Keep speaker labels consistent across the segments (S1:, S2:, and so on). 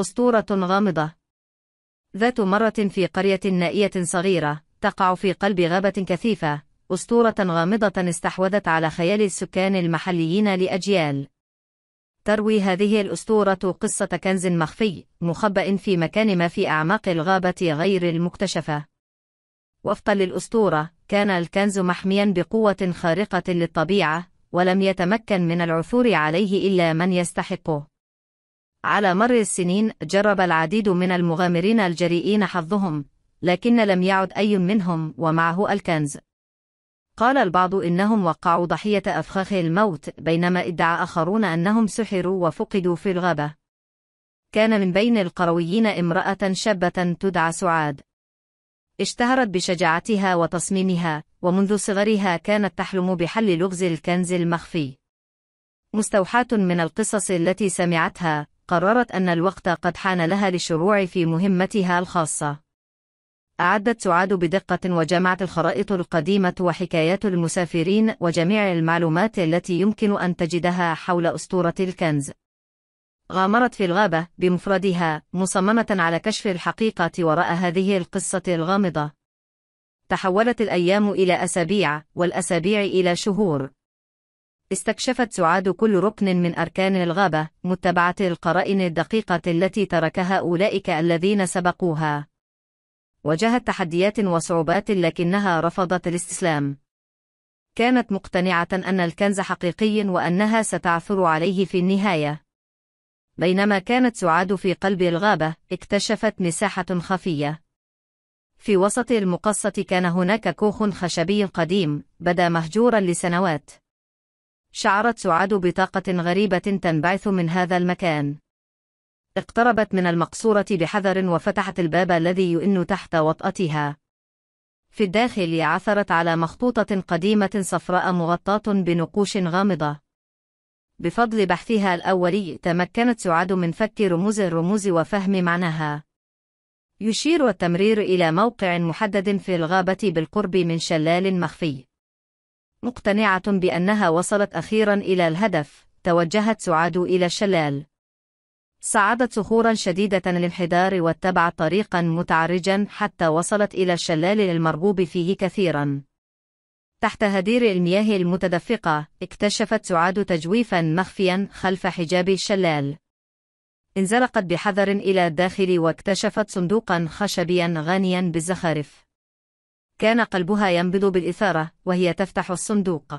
S1: أسطورة غامضة ذات مرة في قرية نائية صغيرة تقع في قلب غابة كثيفة أسطورة غامضة استحوذت على خيال السكان المحليين لأجيال تروي هذه الأسطورة قصة كنز مخفي مخبأ في مكان ما في أعماق الغابة غير المكتشفة وفقا للأسطورة كان الكنز محميا بقوة خارقة للطبيعة ولم يتمكن من العثور عليه إلا من يستحقه على مر السنين جرب العديد من المغامرين الجريئين حظهم لكن لم يعد أي منهم ومعه الكنز قال البعض إنهم وقعوا ضحية أفخاخ الموت بينما ادعى آخرون أنهم سحروا وفقدوا في الغابة كان من بين القرويين امرأة شابة تدعى سعاد اشتهرت بشجاعتها وتصميمها ومنذ صغرها كانت تحلم بحل لغز الكنز المخفي مستوحاة من القصص التي سمعتها قررت أن الوقت قد حان لها للشروع في مهمتها الخاصة. أعدت سعاد بدقة وجمعت الخرائط القديمة وحكايات المسافرين وجميع المعلومات التي يمكن أن تجدها حول أسطورة الكنز. غامرت في الغابة بمفردها مصممة على كشف الحقيقة وراء هذه القصة الغامضة. تحولت الأيام إلى أسابيع والأسابيع إلى شهور. استكشفت سعاد كل ركن من أركان الغابة متبعة القرائن الدقيقة التي تركها أولئك الذين سبقوها واجهت تحديات وصعوبات لكنها رفضت الاستسلام كانت مقتنعة أن الكنز حقيقي وأنها ستعثر عليه في النهاية بينما كانت سعاد في قلب الغابة اكتشفت مساحة خفية في وسط المقصة كان هناك كوخ خشبي قديم بدا مهجورا لسنوات شعرت سعاد بطاقة غريبة تنبعث من هذا المكان اقتربت من المقصورة بحذر وفتحت الباب الذي يئن تحت وطأتها في الداخل عثرت على مخطوطة قديمة صفراء مغطاة بنقوش غامضة بفضل بحثها الأولي تمكنت سعاد من فك رموز الرموز وفهم معناها يشير التمرير إلى موقع محدد في الغابة بالقرب من شلال مخفي مقتنعة بأنها وصلت أخيرا إلى الهدف توجهت سعاد إلى الشلال صعدت صخورا شديدة الانحدار واتبعت طريقا متعرجا حتى وصلت إلى الشلال المرغوب فيه كثيرا تحت هدير المياه المتدفقة اكتشفت سعاد تجويفا مخفيا خلف حجاب الشلال انزلقت بحذر إلى الداخل واكتشفت صندوقا خشبيا غانيا بالزخارف كان قلبها ينبض بالإثارة وهي تفتح الصندوق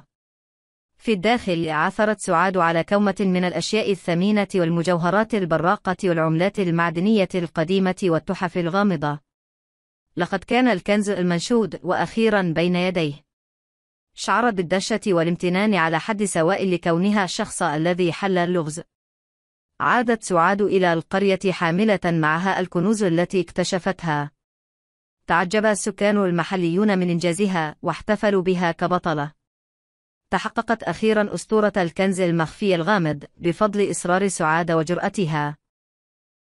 S1: في الداخل عثرت سعاد على كومة من الأشياء الثمينة والمجوهرات البراقة والعملات المعدنية القديمة والتحف الغامضة لقد كان الكنز المنشود وأخيرا بين يديه شعرت بالدهشة والامتنان على حد سواء لكونها الشخص الذي حل اللغز. عادت سعاد إلى القرية حاملة معها الكنوز التي اكتشفتها. تعجب السكان المحليون من إنجازها واحتفلوا بها كبطلة. تحققت أخيرا أسطورة الكنز المخفي الغامض بفضل إصرار سعاد وجرأتها.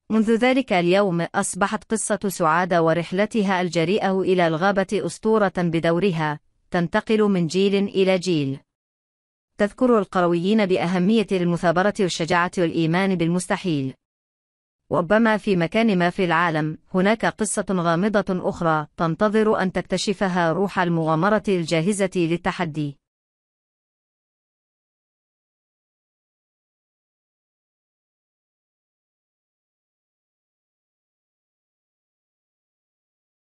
S1: منذ ذلك اليوم أصبحت قصة سعاد ورحلتها الجريئة إلى الغابة أسطورة بدورها، تنتقل من جيل إلى جيل. تذكر القرويين بأهمية المثابرة والشجاعة والإيمان بالمستحيل. وربما في مكان ما في العالم هناك قصة غامضة أخرى تنتظر أن تكتشفها روح المغامرة الجاهزة للتحدي